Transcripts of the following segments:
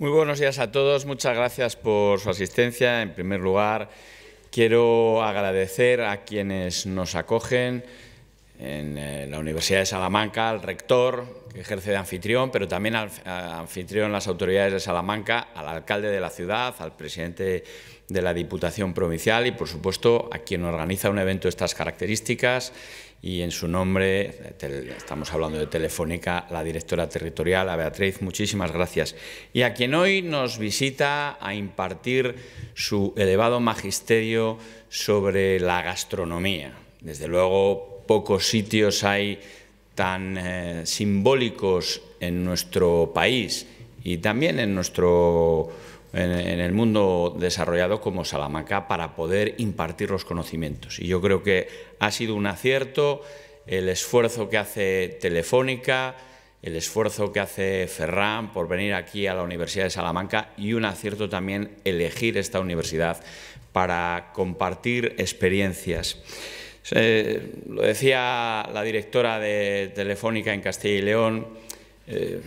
Muy buenos días a todos, muchas gracias por su asistencia. En primer lugar, quiero agradecer a quienes nos acogen, en eh, la Universidad de Salamanca, al rector, que ejerce de anfitrión, pero también al eh, anfitrión las autoridades de Salamanca, al alcalde de la ciudad, al presidente de la Diputación Provincial y, por supuesto, a quien organiza un evento de estas características y en su nombre, estamos hablando de Telefónica, la directora territorial, a Beatriz, muchísimas gracias. Y a quien hoy nos visita a impartir su elevado magisterio sobre la gastronomía. Desde luego, pocos sitios hay tan eh, simbólicos en nuestro país y también en nuestro en, el mundo desarrollado como Salamanca para poder impartir los conocimientos. Y yo creo que ha sido un acierto el esfuerzo que hace Telefónica, el esfuerzo que hace Ferran por venir aquí a la Universidad de Salamanca y un acierto también elegir esta universidad para compartir experiencias. Eh, lo decía la directora de Telefónica en Castilla y León, eh,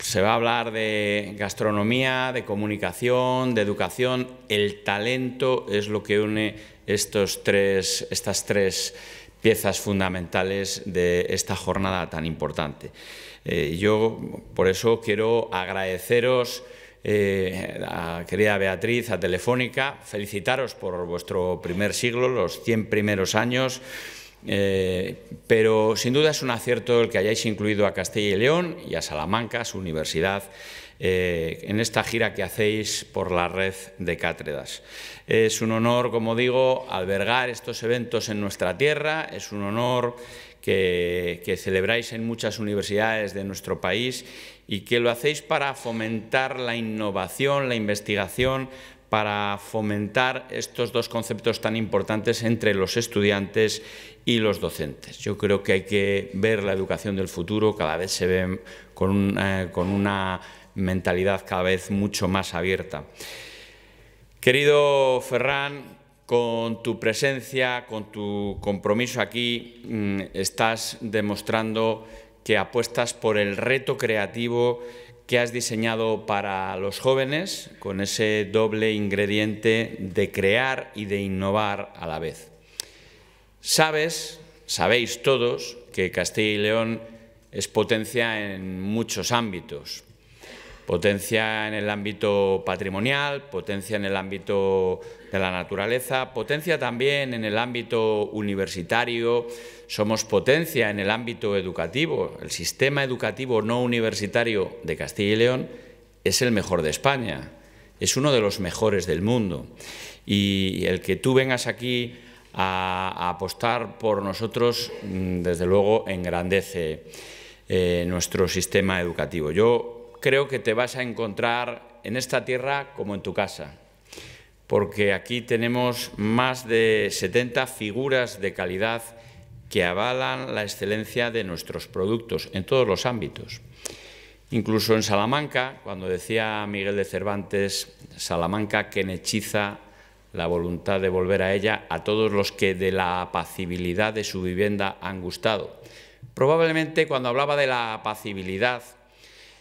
se va a hablar de gastronomía, de comunicación, de educación. El talento es lo que une estos tres, estas tres piezas fundamentales de esta jornada tan importante. Eh, yo por eso quiero agradeceros eh, a querida Beatriz, a Telefónica, felicitaros por vuestro primer siglo, los 100 primeros años. Eh, pero sin duda es un acierto el que hayáis incluido a Castilla y León y a Salamanca, su universidad, eh, en esta gira que hacéis por la red de cátedras. Es un honor, como digo, albergar estos eventos en nuestra tierra, es un honor que, celebráis en muchas universidades de nuestro país y que lo hacéis para fomentar la innovación, la investigación, para fomentar estos dos conceptos tan importantes entre los estudiantes y los docentes. Yo creo que hay que ver la educación del futuro, cada vez se ve con, eh, con una mentalidad cada vez mucho más abierta. Querido Ferran, con tu presencia, con tu compromiso aquí, mm, estás demostrando que apuestas por el reto creativo que has diseñado para los jóvenes, con ese doble ingrediente de crear y de innovar a la vez. Sabes, sabéis todos, que Castilla y León es potencia en muchos ámbitos, Potencia en el ámbito patrimonial, potencia en el ámbito de la naturaleza, potencia también en el ámbito universitario, somos potencia en el ámbito educativo. El sistema educativo no universitario de Castilla y León es el mejor de España, es uno de los mejores del mundo. Y el que tú vengas aquí a, apostar por nosotros, mm, desde luego, engrandece eh, nuestro sistema educativo. Yo creo que te vas a encontrar en esta tierra como en tu casa, porque aquí tenemos más de 70 figuras de calidad que avalan la excelencia de nuestros productos en todos los ámbitos. Incluso en Salamanca, cuando decía Miguel de Cervantes, Salamanca que hechiza la voluntad de volver a ella a todos los que de la apacibilidad de su vivienda han gustado. Probablemente cuando hablaba de la apacibilidad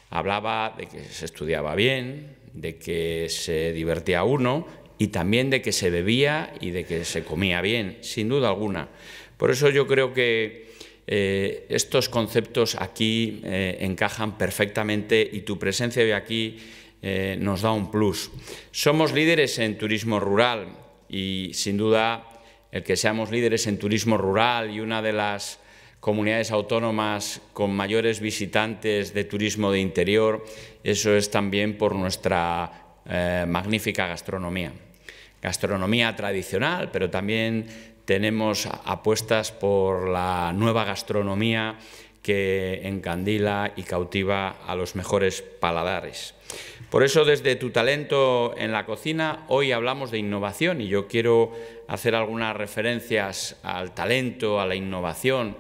Hablaba de que se estudiaba bien, de que se divertía uno y también de que se bebía y de que se comía bien, sin duda alguna. Por eso yo creo que eh, estos conceptos aquí eh, encajan perfectamente y tu presencia hoy aquí eh, nos da un plus. Somos líderes en turismo rural y sin duda el que seamos líderes en turismo rural y una de las comunidades autónomas con mayores visitantes de turismo de interior, eso es también por nuestra eh, magnífica gastronomía. Gastronomía tradicional, pero también tenemos apuestas por la nueva gastronomía que encandila y cautiva a los mejores paladares. Por eso, desde Tu Talento en la Cocina, hoy hablamos de innovación y yo quiero hacer algunas referencias al talento, a la innovación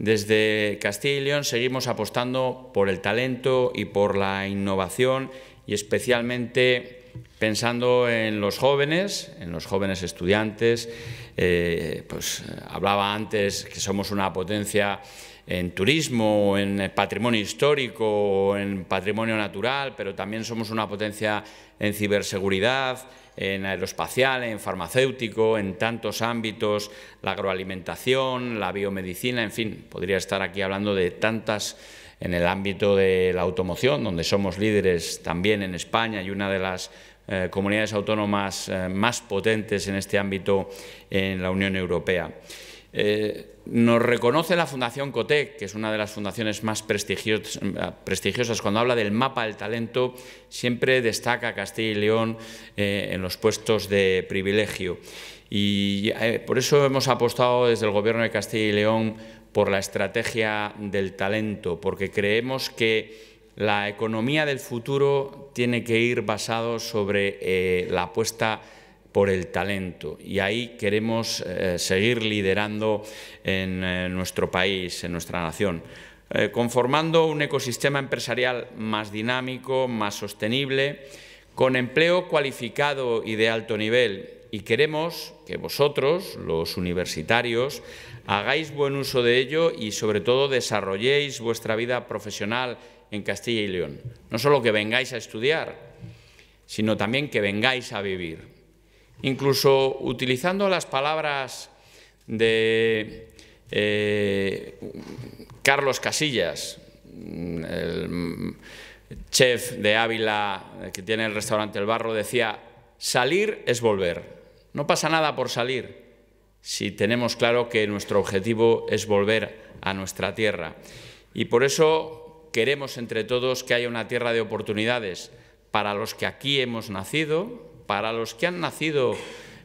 desde Castilla y León seguimos apostando por el talento y por la innovación y especialmente pensando en los jóvenes, en los jóvenes estudiantes. Eh, pues hablaba antes que somos una potencia en turismo, en patrimonio histórico, en patrimonio natural, pero también somos una potencia en ciberseguridad, en aeroespacial, en farmacéutico, en tantos ámbitos, la agroalimentación, la biomedicina, en fin, podría estar aquí hablando de tantas en el ámbito de la automoción, donde somos líderes también en España y una de las eh, comunidades autónomas eh, más potentes en este ámbito en la Unión Europea. Eh, nos reconoce la Fundación COTEC, que es una de las fundaciones más prestigiosas. Cuando habla del mapa del talento, siempre destaca Castilla y León eh, en los puestos de privilegio. Y eh, por eso hemos apostado desde el Gobierno de Castilla y León por la estrategia del talento, porque creemos que la economía del futuro tiene que ir basado sobre la apuesta por el talento. Y ahí queremos eh, seguir liderando en eh, nuestro país, en nuestra nación, eh, conformando un ecosistema empresarial más dinámico, más sostenible, con empleo cualificado y de alto nivel. Y queremos que vosotros, los universitarios, hagáis buen uso de ello y, sobre todo, desarrolléis vuestra vida profesional en Castilla y León. No solo que vengáis a estudiar, sino también que vengáis a vivir incluso utilizando las palabras de eh, Carlos Casillas, el chef de Ávila que tiene el restaurante El Barro, decía, salir es volver. No pasa nada por salir si tenemos claro que nuestro objetivo es volver a nuestra tierra. Y por eso queremos entre todos que haya una tierra de oportunidades para los que aquí hemos nacido, para los que han nacido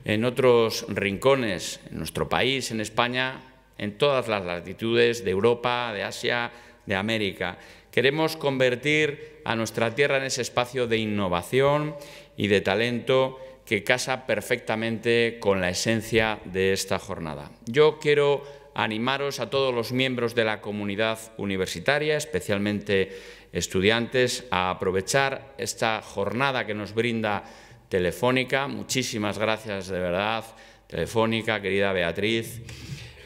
en otros rincones, en nuestro país, en España, en todas las latitudes de Europa, de Asia, de América. Queremos convertir a nuestra tierra en ese espacio de innovación y de talento que casa perfectamente con la esencia de esta jornada. Yo quiero animaros a todos los miembros de la comunidad universitaria, especialmente estudiantes, a aprovechar esta jornada que nos brinda Telefónica. Muchísimas gracias de verdad, Telefónica, querida Beatriz.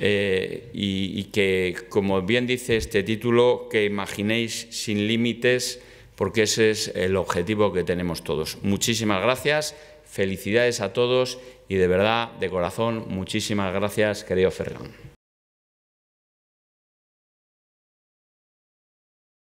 Eh, y, y, que, como bien dice este título, que imaginéis sin límites, porque ese es el objetivo que tenemos todos. Muchísimas gracias, felicidades a todos y de verdad, de corazón, muchísimas gracias, querido Ferran.